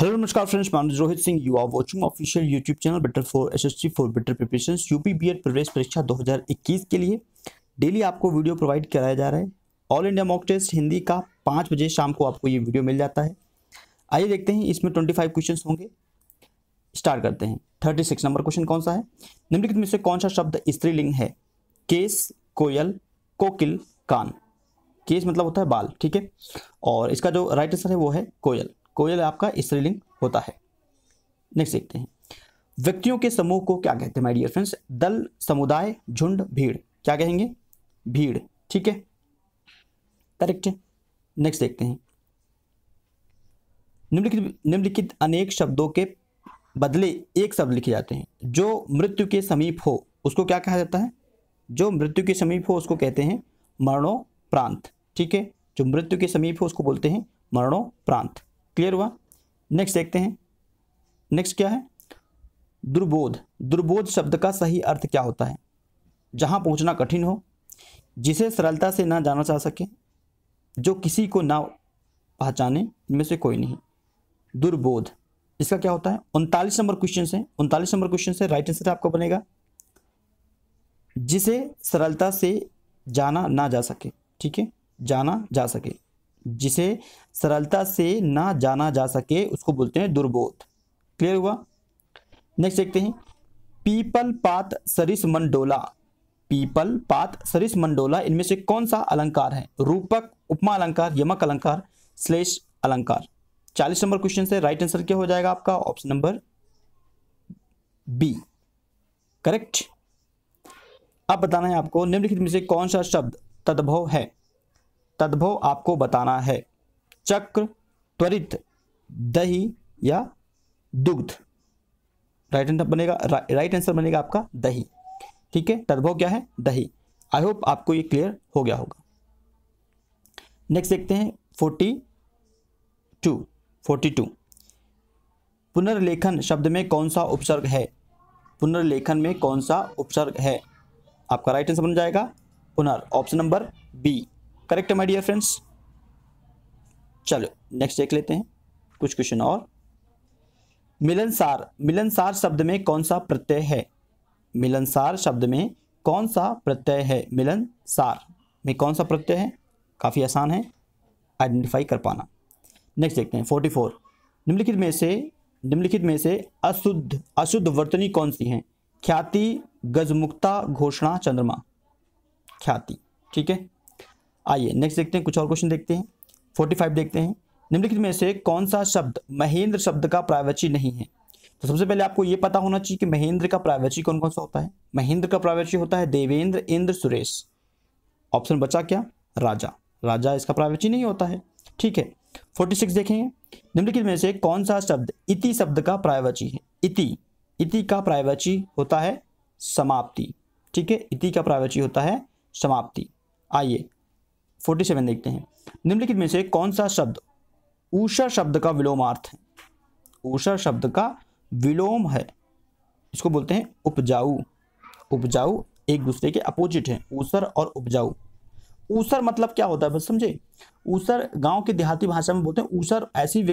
hello नमस्कार friends मैं Rohit Singh you are watching official YouTube channel better for SSC for better preparation UP B Ed प्रवेश परीक्षा 2021 के लिए डेली आपको वीडियो प्रोवाइड कराया जा रहा है all India mock test Hindi का पाँच बजे शाम को आपको ये वीडियो मिल जाता है आइए देखते हैं इसमें ट्वेंटी फाइव क्वेश्चन होंगे स्टार्ट करते हैं थर्टी सिक्स नंबर क्वेश्चन कौन सा है निम्नलिखित में से कौन सा शब्द स्त्रीलिंग है केस कोयल कोकिल कान केस मतलब होता है बाल ठीक है और इसका जो राइट आंसर है वो है कोयल कोयल आपका स्त्रीलिंग होता है नेक्स्ट देखते हैं व्यक्तियों के समूह को क्या कहते हैं माय डियर फ्रेंड्स दल समुदाय झुंड भीड़ क्या कहेंगे भीड़ ठीक है करेक्ट है नेक्स्ट देखते हैं निम्नलिखित निम्नलिखित अनेक शब्दों के बदले एक शब्द लिखे जाते हैं जो मृत्यु के समीप हो उसको क्या कहा जाता है जो मृत्यु के समीप हो उसको कहते हैं मरणोप्रांत ठीक है जो मृत्यु के समीप हो उसको बोलते हैं मरणोप्रांत क्लियर हुआ नेक्स्ट देखते हैं नेक्स्ट क्या है दुर्बोध दुर्बोध शब्द का सही अर्थ क्या होता है जहाँ पहुँचना कठिन हो जिसे सरलता से ना जाना जा सके जो किसी को ना पहचाने में से कोई नहीं दुर्बोध इसका क्या होता है उनतालीस नंबर क्वेश्चन से उनतालीस नंबर क्वेश्चन से राइट आंसर आपका बनेगा जिसे सरलता से जाना ना जा सके ठीक है जाना जा सके जिसे सरलता से ना जाना जा सके उसको बोलते हैं दुर्बोध क्लियर हुआ नेक्स्ट देखते हैं पीपल पात सरिस मंडोला पीपल पात सरिस मंडोला इनमें से कौन सा अलंकार है रूपक उपमा अलंकार यमक अलंकार श्लेष अलंकार चालीस नंबर क्वेश्चन से राइट आंसर क्या हो जाएगा आपका ऑप्शन नंबर बी करेक्ट अब बताना है आपको निम्नलिखित में से कौन सा शब्द तद्भव है तद्भव आपको बताना है चक्र त्वरित दही या दुग्ध राइट आंसर बनेगा रा, राइट आंसर बनेगा आपका दही ठीक है तद्भव क्या है दही आई होप आपको ये क्लियर हो गया होगा नेक्स्ट देखते हैं फोर्टी टू फोर्टी टू पुनर्लेखन शब्द में कौन सा उपसर्ग है पुनर्लेखन में कौन सा उपसर्ग है आपका राइट आंसर बन जाएगा पुनर् ऑप्शन नंबर बी करेक्ट है माई डियर फ्रेंड्स चलो नेक्स्ट देख लेते हैं कुछ क्वेश्चन और मिलनसार मिलनसार शब्द में कौन सा प्रत्यय है मिलनसार शब्द में कौन सा प्रत्यय है मिलनसार में कौन सा प्रत्यय है काफ़ी आसान है आइडेंटिफाई कर पाना नेक्स्ट देखते हैं फोर्टी फोर निम्नलिखित में से निम्नलिखित में से अशुद्ध अशुद्ध वर्तनी कौन सी है ख्याति गजमुक्ता घोषणा चंद्रमा ख्याति ठीक है आइए नेक्स्ट देखते हैं कुछ और क्वेश्चन देखते हैं फोर्टी फाइव देखते हैं निम्नलिखित में से कौन सा शब्द महेंद्र शब्द का प्रायवची नहीं है तो सबसे पहले आपको ये पता होना चाहिए कि महेंद्र का प्रायवची कौन कौन सा होता है महेंद्र का प्रायवची होता है देवेंद्र इंद्र सुरेश ऑप्शन बचा क्या राजा राजा इसका प्रायवची नहीं होता है ठीक है फोर्टी सिक्स देखेंगे निम्नलिखित में से कौन सा शब्द इति शब्द का प्रायवची है इति इति का प्रायवची होता है समाप्ति ठीक है इति का प्रायवची होता है समाप्ति आइए फोर्टी सेवन देखते हैं निम्नलिखित में से कौन सा शब्द ऊषा शब्द का विलोम अर्थ है ऊषा शब्द का विलोम है इसको बोलते हैं उपजाऊ उपजाऊ एक दूसरे के अपोजिट है ऊसर और उपजाऊ ऊसर मतलब क्या होता है बस समझे ऊसर गांव के देहाती भाषा में बोलते हैं ऊसर ऐसी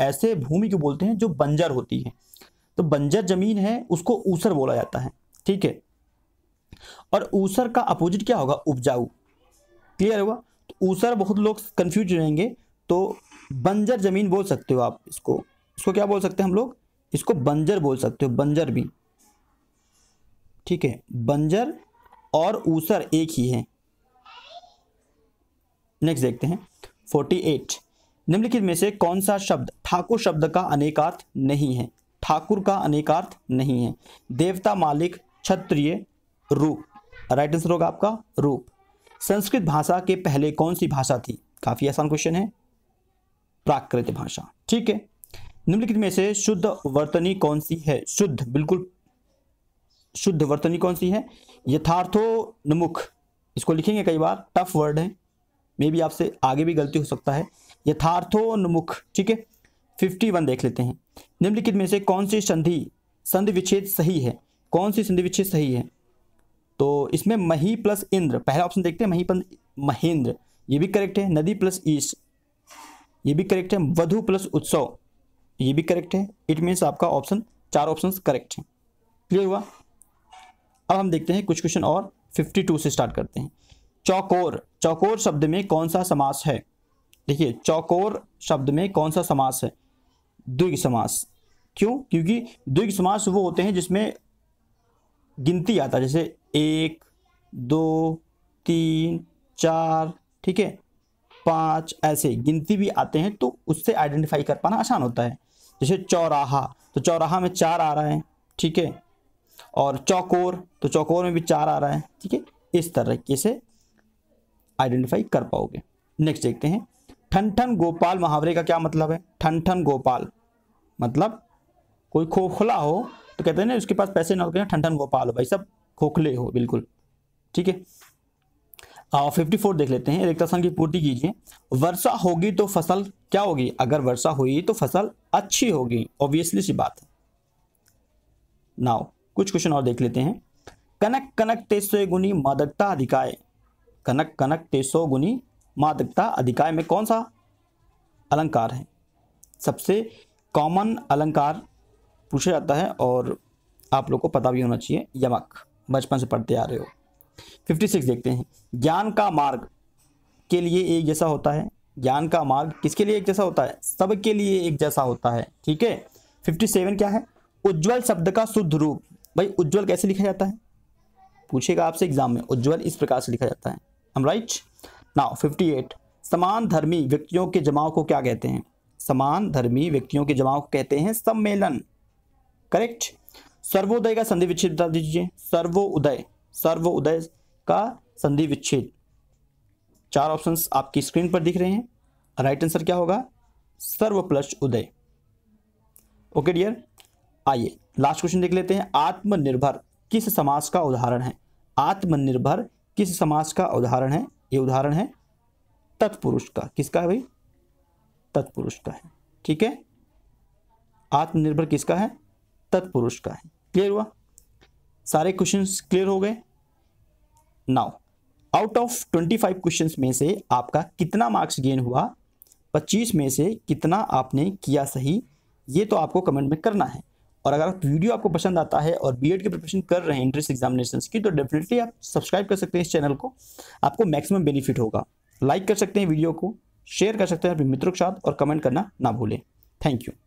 ऐसे भूमि को बोलते हैं जो बंजर होती है तो बंजर जमीन है उसको ऊसर बोला जाता है ठीक है और ऊसर का अपोजिट क्या होगा उपजाऊ क्लियर हुआ ऊसर बहुत लोग कन्फ्यूज रहेंगे तो बंजर ज़मीन बोल सकते हो आप इसको इसको क्या बोल सकते हैं हम लोग इसको बंजर बोल सकते हो बंजर भी ठीक है बंजर और ऊसर एक ही है नेक्स्ट देखते हैं फोर्टी एट निम्नलिखित में से कौन सा शब्द ठाकुर शब्द का अनेकार्थ नहीं है ठाकुर का अनेकार्थ नहीं है देवता मालिक क्षत्रिय रूप राइट आंसर होगा आपका रूप संस्कृत भाषा के पहले कौन सी भाषा थी काफ़ी आसान क्वेश्चन है प्राकृत भाषा ठीक है निम्नलिखित में से शुद्ध वर्तनी कौन सी है शुद्ध बिल्कुल शुद्ध वर्तनी कौन सी है यथार्थोन्मुख इसको लिखेंगे कई बार टफ वर्ड है मे भी आपसे आगे भी गलती हो सकता है यथार्थोन्मुख ठीक है फिफ्टी वन देख लेते हैं निम्नलिखित में से कौन सी संधि संधि विच्छेद सही है कौन सी संधि विच्छेद सही है तो इसमें मही प्लस इंद्र पहला ऑप्शन देखते हैं मही प्लस महेंद्र ये भी करेक्ट है नदी प्लस ईस्ट ये भी करेक्ट है वधु प्लस उत्सव ये भी करेक्ट है इट मीन्स आपका ऑप्शन चार ऑप्शन करेक्ट है क्लियर हुआ अब हम देखते हैं कुछ क्वेश्चन और 52 से स्टार्ट करते हैं चौकोर चौकोर शब्द में कौन सा समास है देखिए चौकोर शब्द में कौन सा समास है द्विग समास क्यों क्योंकि द्विग समास वो होते हैं जिसमें गिनती आता है जैसे एक दो तीन चार ठीक है पाँच ऐसे गिनती भी आते हैं तो उससे आइडेंटिफाई कर पाना आसान होता है जैसे चौराहा तो चौराहा में चार आ रहा है ठीक है और चौकोर तो चौकोर में भी चार आ रहा है ठीक है इस तरीके से आइडेंटिफाई कर पाओगे नेक्स्ट देखते हैं ठन ठन गोपाल मुहावरे का क्या मतलब है ठन ठन गोपाल मतलब कोई खोखला हो तो कहते हैं ना उसके पास पैसे ना होते ठन गोपाल हो भाई सब खोखले हो बिल्कुल ठीक है फिफ्टी फोर देख लेते हैं रिक्ता संघ की पूर्ति कीजिए वर्षा होगी तो फसल क्या होगी अगर वर्षा हुई तो फसल अच्छी होगी ऑब्वियसली सी बात है नाउ कुछ क्वेश्चन और देख लेते हैं कनक कनक तेसो गुनी मादकता अधिकाय कनक कनक तेसो गुनी मादकता अधिकाय में कौन सा अलंकार है सबसे कॉमन अलंकार पूछा जाता है और आप लोग को पता भी होना चाहिए यमक बचपन से पढ़ते आ रहे हो फिफ्टी सिक्स देखते हैं ज्ञान का मार्ग के लिए एक जैसा होता है ज्ञान का मार्ग किसके लिए एक जैसा होता है सब के लिए एक जैसा होता है ठीक है फिफ्टी सेवन क्या है उज्जवल शब्द का शुद्ध रूप भाई उज्जवल कैसे लिखा जाता है पूछेगा आपसे एग्जाम में उज्जवल इस प्रकार से लिखा जाता है हम राइट नाउ फिफ्टी एट समान धर्मी व्यक्तियों के जमाव को क्या कहते हैं समान धर्मी व्यक्तियों के जमाव को कहते हैं सम्मेलन करेक्ट सर्वोदय का संधि विच्छेद बता दीजिए सर्वोदय सर्वोदय का संधि विच्छेद चार ऑप्शन आपकी स्क्रीन पर दिख रहे हैं राइट आंसर क्या होगा सर्व प्लस उदय ओके डियर आइए लास्ट क्वेश्चन देख लेते हैं आत्मनिर्भर किस समाज का उदाहरण है आत्मनिर्भर किस समाज का उदाहरण है ये उदाहरण है तत्पुरुष का किसका है भाई तत्पुरुष का है ठीक है आत्मनिर्भर किसका है तत्पुरुष का है क्लियर हुआ सारे क्वेश्चन क्लियर हो गए now out of twenty five question में से आपका कितना मार्क्स गेन हुआ पच्चीस में से कितना आपने किया सही ये तो आपको कमेंट में करना है और अगर आप वीडियो आपको पसंद आता है और बीएड की प्रिपरेशन कर रहे हैं इंट्रेंस एग्जामिनेशन की तो डेफिनेटली आप सब्सक्राइब कर सकते हैं इस चैनल को आपको मैक्सिमम बेनिफिट होगा लाइक कर सकते हैं वीडियो को शेयर कर सकते हैं अपने मित्रों के साथ और कमेंट करना ना भूलें थैंक यू